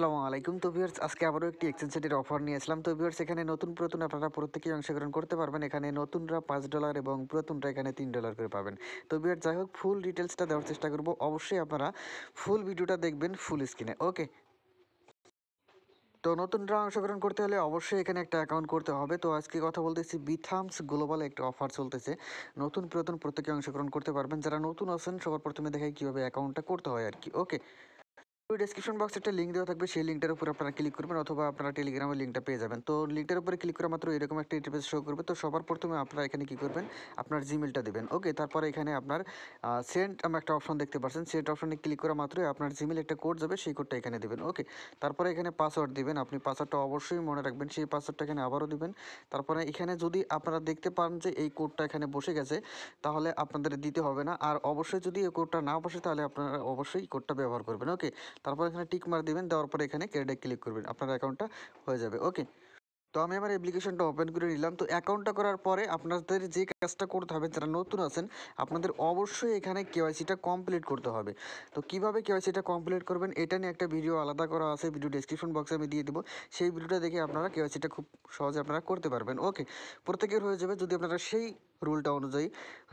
আসসালামু আলাইকুম তো ভিউয়ার্স আজকে আবারও একটি এক্সচেঞ্জ সেটের অফার নিয়ে আসলাম তো ভিউয়ার্স এখানে নতুন প্রতুন আপনারা প্রত্যেকেই অংশগ্রহণ করতে পারবেন এখানে নতুনরা পাঁচ ডলার এবং প্রতুনরা এখানে তিন ডলার করে পাবেন তো ভিউয়ার্স যাই হোক ফুল ডিটেলসটা দেওয়ার চেষ্টা করব অবশ্যই আপনারা ফুল ভিডিওটা দেখবেন ফুল স্ক্রিনে ওকে তো নতুনরা অংশগ্রহণ করতে হলে অবশ্যই এখানে একটা অ্যাকাউন্ট করতে হবে তো আজকে কথা বলতেছি বিথামস গ্লোবাল একটা অফার চলতেছে নতুন প্রতুন প্রত্যেকে অংশগ্রহণ করতে পারবেন যারা নতুন আছেন সবার প্রথমে দেখায় কীভাবে অ্যাকাউন্টটা করতে হয় আর কি ওকে ডিসক্রিপশন বক্সে একটা লিঙ্ক দেওয়া থাকবে সেই লিঙ্কটার উপর আপনারা ক্লিক করবেন অথবা আপনারা টেলিগ্রামের লিঙ্কটা পেয়ে যাবেন তো লিঙ্কটার উপরে ক্লিক করা মাত্র এরকম একটা ইন্টারফেস শো করবে তো সবার প্রথমে আপনারা এখানে কি করবেন আপনার জিমেলটা দেবেন ওকে তারপরে এখানে আপনার সেন্ট আমরা একটা অপশন দেখতে পাচ্ছেন সেন্ট অপশনে ক্লিক করা মাত্রই আপনার জিমেল একটা কোড যাবে সেই কোডটা এখানে দেবেন ওকে তারপরে এখানে পাসওয়ার্ড দিবেন আপনি পাসওয়ার্ডটা অবশ্যই মনে রাখবেন সেই পাসওয়ার্ডটা এখানে আবারও দিবেন তারপরে এখানে যদি আপনারা দেখতে পান যে এই কোডটা এখানে বসে গেছে তাহলে আপনাদের দিতে হবে না আর অবশ্যই যদি এই কোডটা না বসে তাহলে আপনারা অবশ্যই কোডটা ব্যবহার করবেন ওকে তারপর এখানে টিক মার দিবেন দেওয়ার পরে এখানে ক্রেডিটে ক্লিক করবেন আপনার অ্যাকাউন্টটা হয়ে যাবে ওকে তো আমি আমার অ্যাপ্লিকেশনটা ওপেন করে নিলাম তো অ্যাকাউন্টটা করার পরে আপনাদের যে কাজটা করতে হবে যারা নতুন আছেন আপনাদের অবশ্যই এখানে কেওয়াইসিটা কমপ্লিট করতে হবে তো কিভাবে কেওয়াইসিটা কমপ্লিট করবেন এটা নিয়ে একটা ভিডিও আলাদা করা আছে ভিডিও ডিসক্রিপশন বক্সে আমি দিয়ে দেবো সেই ভিডিওটা দেখে আপনারা কেওয়াইসিটা খুব সহজে আপনারা করতে পারবেন ওকে প্রত্যেকের হয়ে যাবে যদি আপনারা সেই রুলটা অনুযায়ী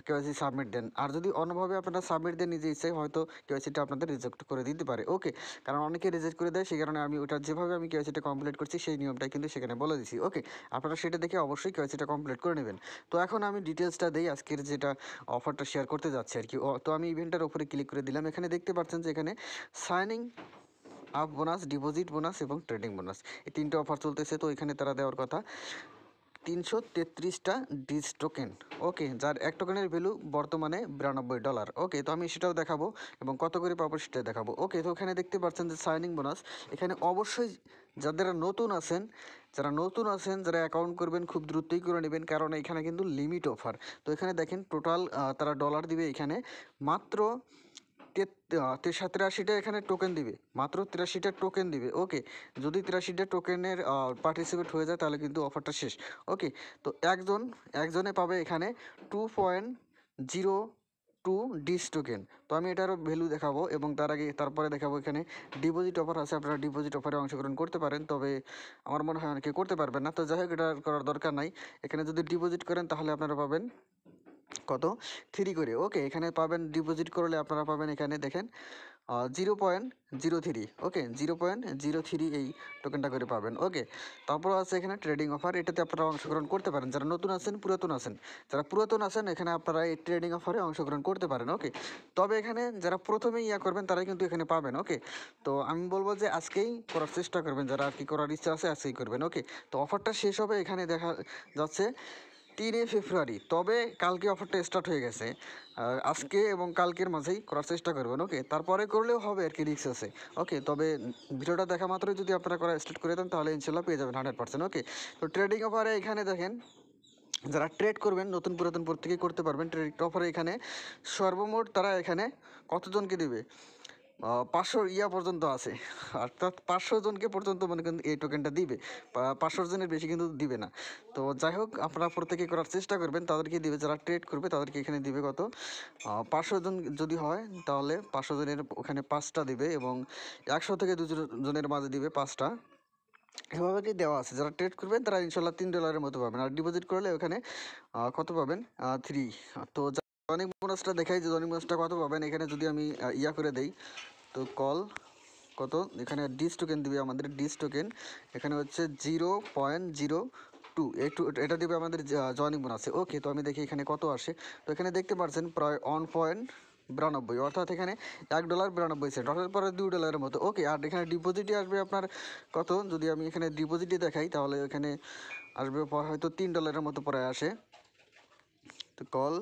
কেওয়াইসি সাবমিট দেন আর যদি অন্যভাবে আপনারা সাবমিট দেন নিজে ইচ্ছে হয়তো কেওয়াইসিটা আপনাদের রিজেক্ট করে দিতে পারে ওকে কারণ অনেকে রিজেক্ট করে দেয় সেই কারণে আমি ওটা যেভাবে আমি কেওয়াইসিটা কমপ্লিট করছি সেই নিয়মটাই কিন্তু সেখানে বলে দিচ্ছি ওকে আপনারা সেটা দেখে অবশ্যই কেওয়াইসিটা কমপ্লিট করে নেবেন তো এখন আমি ডিটেলসটা দিই আজকের যেটা অফারটা শেয়ার করতে যাচ্ছি আর কি তো আমি ইভেন্টটার উপরে ক্লিক করে দিলাম এখানে দেখতে পাচ্ছেন যে এখানে signing up bonus deposit bonus এবং ট্রেডিং বোনাস এই তিনটে অফার চলতেছে তো এখানে তারা দেওয়ার কথা তিনশো তেত্রিশটা ডিজ টোকেন ওকে যার এক টোকেনের ভ্যালু বর্তমানে বিরানব্বই ডলার ওকে তো আমি সেটাও দেখাবো এবং কত করে পাবো সেটা দেখাবো ওকে তো এখানে দেখতে পাচ্ছেন যে সাইনিং বোনাস এখানে অবশ্যই যাদের নতুন আছেন যারা নতুন আছেন যারা অ্যাকাউন্ট করবেন খুব দ্রুতই করে নেবেন কারণ এখানে কিন্তু লিমিট অফার তো এখানে দেখেন টোটাল তারা ডলার দিবে এখানে মাত্র সাতরাশিটা এখানে টোকেন দিবে মাত্র তিরাশিটা টোকেন দিবে ওকে যদি তিরাশিটা টোকেনের পার্টিসিপেট হয়ে যায় তাহলে কিন্তু অফারটা শেষ ওকে তো একজন একজনে পাবে এখানে two point zero two DIS token তো আমি এটারও ভ্যালু দেখাবো এবং তার আগে তারপরে দেখাবো এখানে ডিপোজিট অফার আছে আপনারা ডিপোজিট অফারে অংশগ্রহণ করতে পারেন তবে আমার মনে হয় অনেকে করতে পারবেন না তো যাই হোক এটা করার দরকার নাই এখানে যদি ডিপোজিট করেন তাহলে আপনারা পাবেন কত থ্রি করে ওকে এখানে পাবেন ডিপোজিট করলে আপনারা পাবেন এখানে দেখেন zero point zero three okay zero point zero three এই টোকেনটা করে পাবেন ওকে তারপর আছে এখানে ট্রেডিং অফার এটাতে আপনারা অংশগ্রহণ করতে পারেন যারা নতুন আছেন পুরাতন আছেন যারা পুরাতন আছেন এখানে আপনারা এই ট্রেডিং অফারে অংশগ্রহণ করতে পারেন ওকে তবে এখানে যারা প্রথমে ইয়া করবেন তারাই কিন্তু এখানে পাবেন ওকে তো আমি বলবো যে আজকেই করার চেষ্টা করবেন যারা আর কি করার ইচ্ছা আছে আজকেই করবেন ওকে তো অফারটা শেষ হবে এখানে দেখা যাচ্ছে তিনে ফেব্রুয়ারি তবে কালকে অফারটা স্টার্ট হয়ে গেছে আজকে এবং কালকের মাঝেই করার চেষ্টা করবেন ওকে তারপরে করলেও হবে আর কি রিক্স আছে ওকে তবে ভিডিওটা দেখা মাত্রই যদি আপনারা করা স্টার্ট করে দেন তাহলে ইনশাল্লাহ পেয়ে যাবেন হান্ড্রেড পার্সেন্ট ওকে তো ট্রেডিং অফারে এখানে দেখেন যারা ট্রেড করবেন নতুন পুরাতন থেকে করতে পারবেন ট্রেডিং অফারে এখানে সর্বমোট তারা এখানে কতজনকে দিবে পাঁচশো ইয়া পর্যন্ত আছে অর্থাৎ পাঁচশো জনকে পর্যন্ত মানে কিন্তু এই টোকেনটা দিবে পাঁচশো জনের বেশি কিন্তু দিবে না তো যাই হোক আপনারা প্রত্যেকে করার চেষ্টা করবেন তাদেরকে দিবে যারা ট্রেড করবে তাদেরকে এখানে দিবে কত পাঁচশো জন যদি হয় তাহলে পাঁচশো জনের ওখানে পাঁচটা দিবে এবং একশো থেকে দুজন জনের মাঝে দিবে পাঁচটা এভাবে দেওয়া আছে যারা ট্রেড করবেন তারা ইনশাল্লাহ তিন ডলারের মতো পাবেন আর ডিপোজিট করলে ওখানে কত পাবেন থ্রি তো জনিক বোনাসটা দেখাই যে জনিক বোনাসটা কত পাবেন এখানে যদি আমি ইয়া করে দেই তো কল কত এখানে ডিস টোকেন দিবে আমাদের ডিস টোকেন এখানে হচ্ছে zero point zero two two এটা দিবে আমাদের জয়নিং বোনাসে ওকে তো আমি দেখি এখানে কত আসে তো এখানে দেখতে পাচ্ছেন প্রায় ওয়ান পয়েন্ট বিরানব্বই অর্থাৎ এখানে এক ডলার বিরানব্বই সেন্ট অর্থাৎ পরে দুই ডলারের মতো ওকে আর এখানে ডিপোজিটই আসবে আপনার কত যদি আমি এখানে ডিপোজিটই দেখাই তাহলে এখানে আসবে হয়তো তিন ডলারের মতো পরে আসে call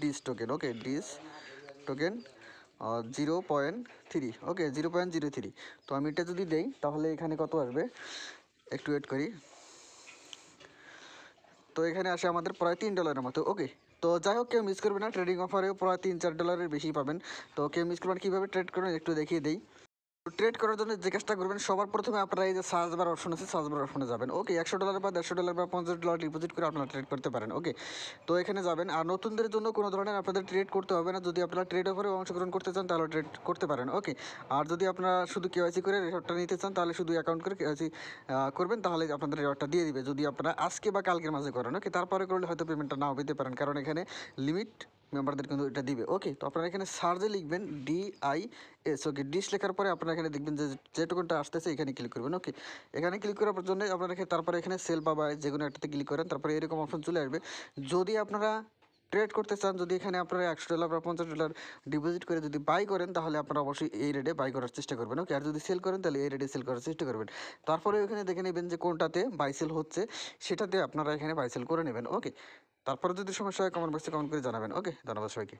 DIS token okay DIS token zero point three okay zero point zero three তো আমি এটা যদি দেই তাহলে এখানে কত আসবে একটু ওয়েট করি তো এখানে আসে আমাদের প্রায় তিন ডলারের মতো ওকে তো যাই হোক কেউ মিস করবে না ট্রেডিং অফারেও প্রায় তিন চার ডলারের বেশি পাবেন তো কেউ মিস করবেন কীভাবে ট্রেড করবেন একটু দেখিয়ে দিই ট্রেড করার জন্য যে কাজটা করবেন সবার প্রথমে আপনারা এই যে সার্চ বার অপশন আছে সার্চ বার অপশনে যাবেন ওকে একশো ডলার বা দেড়শো ডলার বা পঞ্চাশ ডলার ডিপোজিট করে আপনারা ট্রেড করতে পারেন ওকে তো এখানে যাবেন আর নতুনদের জন্য কোনো ধরনের আপনাদের ট্রেড করতে হবে না যদি আপনারা ট্রেড অফারে অংশগ্রহণ করতে চান তাহলে ট্রেড করতে পারেন ওকে আর যদি আপনারা শুধু কেওয়াইসি করে রেওয়ার্ডটা নিতে চান তাহলে শুধু অ্যাকাউন্ট করে কেওয়াইসি করবেন তাহলে আপনাদের রেওয়ার্ডটা দিয়ে দিবে যদি আপনারা আজকে বা কালকের মাঝে করেন ওকে তারপরে করলে হয়তো পেমেন্টটা নাও পেতে পারেন কারণ এখানে লিমিট মেম্বারদের কিন্তু এটা দিবে ওকে তো আপনারা এখানে সার্জে লিখবেন D I S okay DIS লেখার পরে আপনারা এখানে দেখবেন যে যেটুকুনটা আসতেছে এখানে ক্লিক করবেন ওকে এখানে ক্লিক করার জন্য আপনারা তারপরে এখানে সেল বা যে কোনো একটাতে ক্লিক করেন তারপরে এরকম অপশন চলে আসবে যদি আপনারা ট্রেড করতে চান যদি এখানে আপনারা একশো ডলার বা পঞ্চাশ ডলার ডিপোজিট করে যদি বাই করেন তাহলে আপনারা অবশ্যই এই রেটে বাই করার চেষ্টা করবেন ওকে আর যদি সেল করেন তাহলে এই রেটে সেল করার চেষ্টা করবেন তারপরে এখানে দেখে নেবেন যে কোনটাতে বাই সেল হচ্ছে সেটাতে আপনারা এখানে বাই সেল করে নেবেন ওকে তারপরে যদি সমস্যা হয় কমেন্ট বক্সে কমেন্ট করে জানাবেন ওকে ধন্যবাদ সবাইকে